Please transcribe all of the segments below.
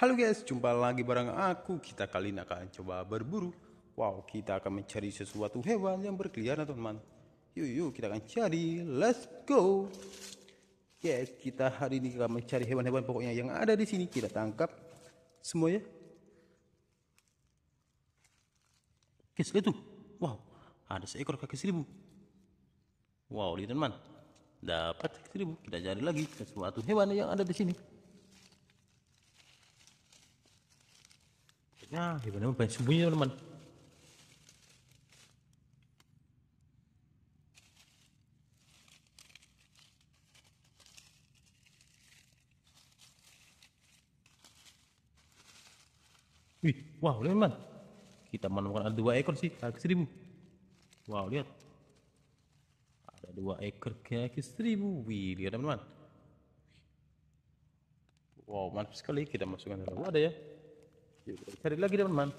Halo guys, jumpa lagi bareng aku. Kita kali ini akan coba berburu. Wow, kita akan mencari sesuatu hewan yang berkeliaran teman-teman. Yuk, yuk kita akan cari. Let's go. Guys, kita hari ini akan mencari hewan-hewan pokoknya yang ada di sini. Kita tangkap semuanya. Guys, lihat tuh. Wow, ada seekor kaki seribu. Wow, lihat teman. Dapat kaki seribu. Kita cari lagi sesuatu hewan yang ada di sini. Nah, gimana ya banyak sembunyi teman-teman. Wih, wow, lihat teman. Kita menemukan ada dua ekor sih, kaki seribu. Wow, lihat. Ada dua ekor kaki seribu. Wih, lihat teman-teman. Wow, mantap sekali. Kita masukkan dalam wadah ya. Cari lagi teman-teman.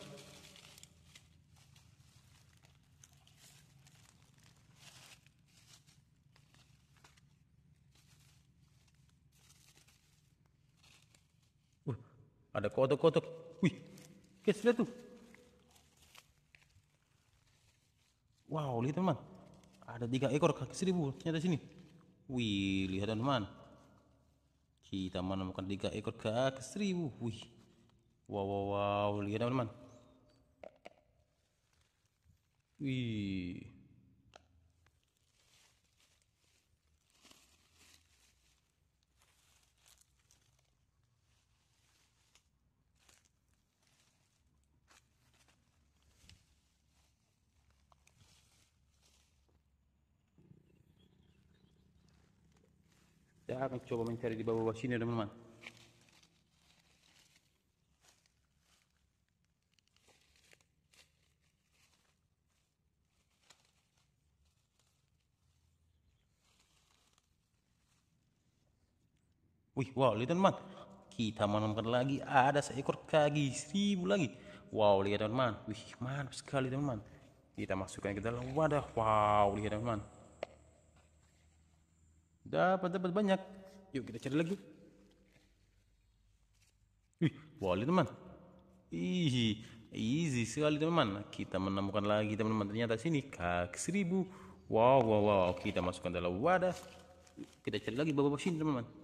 Uh, ada kotak-kotak. Wih, guys lihat tuh. Wow, lihat teman. Ada tiga ekor kaki seribu ternyata sini. Wih, lihat teman. Kita menemukan tiga ekor kaki seribu. Wih, Wow, wow, wow. Lihat teman-teman. Wih. Saya akan coba mencari di bawah sini teman-teman. Wih, wow, lihat teman. Kita menemukan lagi, ada seekor kaki seribu lagi. Wow, lihat teman. Wih, mantap sekali teman. Kita masukkan ke dalam wadah. Wow, lihat teman. Dapat dapat banyak. Yuk kita cari lagi. Wih, wow, lihat teman. Ih, easy sekali teman-teman. Kita menemukan lagi teman-teman ternyata sini kaki seribu. Wow, wow, wow. Kita masukkan dalam wadah. Kita cari lagi bawa bawa sini teman-teman.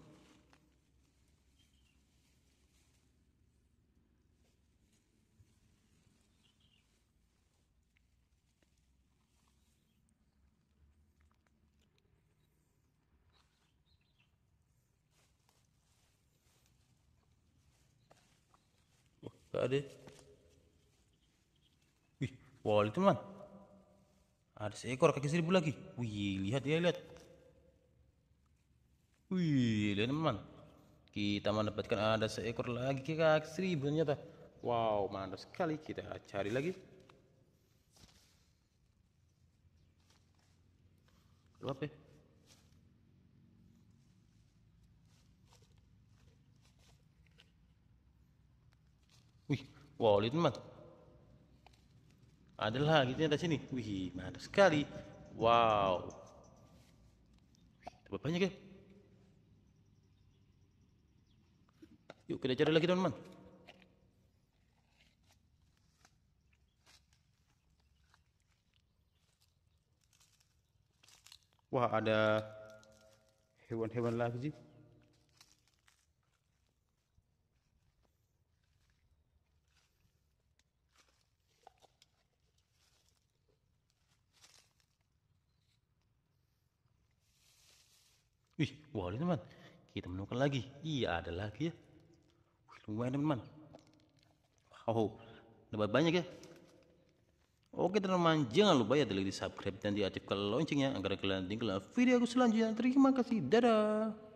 Gak ada. Wih, wali teman. Ada seekor kaki seribu lagi. Wih, lihat ya, lihat. Wih, lihat teman. Kita mendapatkan ada seekor lagi kaki seribu ternyata. Wow, mantap sekali. Kita cari lagi. Berapa ya? Wih, Walid ada Adalah gitu ada sini. Wih, mantap sekali. Wow. Coba banyak ya. Yuk kita cari lagi teman-teman. Wah ada hewan-hewan lagi sih. Wih, wah ini teman. Kita menemukan lagi. Iya, ada lagi ya. Wih, lumayan teman. Wow, dapat banyak ya. Oke teman-teman, jangan lupa ya di subscribe dan diaktifkan loncengnya agar kalian tinggal video aku selanjutnya. Terima kasih, dadah.